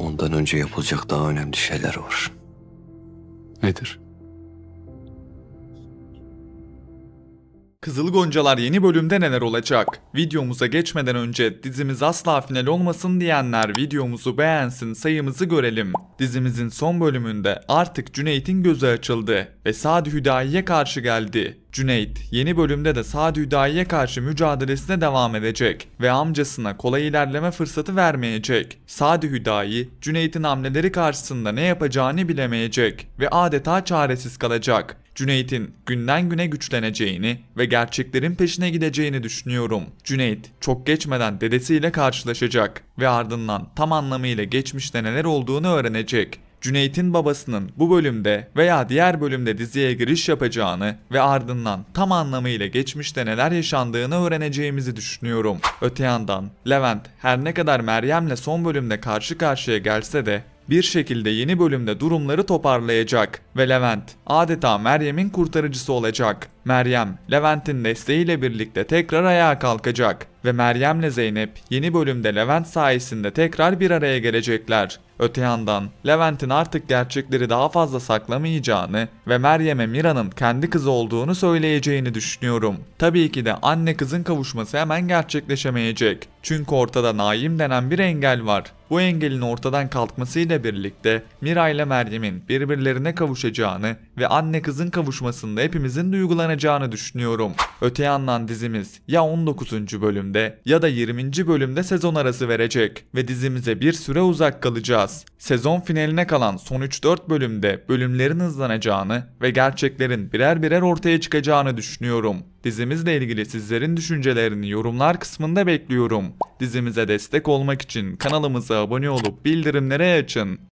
Ondan önce yapılacak daha önemli şeyler var. Nedir? Kızıl Goncalar yeni bölümde neler olacak? Videomuza geçmeden önce dizimiz asla final olmasın diyenler videomuzu beğensin sayımızı görelim. Dizimizin son bölümünde artık Cüneyt'in gözü açıldı ve Sadi Hüdayi'ye karşı geldi. Cüneyt yeni bölümde de Sadi Hüdayi'ye karşı mücadelesine devam edecek ve amcasına kolay ilerleme fırsatı vermeyecek. Sadi Hüdayi Cüneyt'in hamleleri karşısında ne yapacağını bilemeyecek ve adeta çaresiz kalacak. Cüneyt'in günden güne güçleneceğini ve gerçeklerin peşine gideceğini düşünüyorum. Cüneyt çok geçmeden dedesiyle karşılaşacak ve ardından tam anlamıyla geçmişte neler olduğunu öğrenecek. Cüneyt'in babasının bu bölümde veya diğer bölümde diziye giriş yapacağını ve ardından tam anlamıyla geçmişte neler yaşandığını öğreneceğimizi düşünüyorum. Öte yandan Levent her ne kadar Meryem'le son bölümde karşı karşıya gelse de bir şekilde yeni bölümde durumları toparlayacak ve Levent adeta Meryem'in kurtarıcısı olacak. Meryem, Levent'in desteğiyle birlikte tekrar ayağa kalkacak ve Meryem'le Zeynep yeni bölümde Levent sayesinde tekrar bir araya gelecekler. Öte yandan Levent'in artık gerçekleri daha fazla saklamayacağını ve Meryem'e Mira'nın kendi kızı olduğunu söyleyeceğini düşünüyorum. Tabii ki de anne kızın kavuşması hemen gerçekleşemeyecek. Çünkü ortada Naim denen bir engel var. Bu engelin ortadan kalkmasıyla birlikte Mira ile Meryem'in birbirlerine kavuşacağını ve anne kızın kavuşmasında hepimizin duygulanacağını düşünüyorum. Öte yandan dizimiz ya 19. bölümde ya da 20. bölümde sezon arası verecek ve dizimize bir süre uzak kalacağız. Sezon finaline kalan son 3-4 bölümde bölümlerin hızlanacağını ve gerçeklerin birer birer ortaya çıkacağını düşünüyorum. Dizimizle ilgili sizlerin düşüncelerini yorumlar kısmında bekliyorum. Dizimize destek olmak için kanalımıza abone olup bildirimleri açın.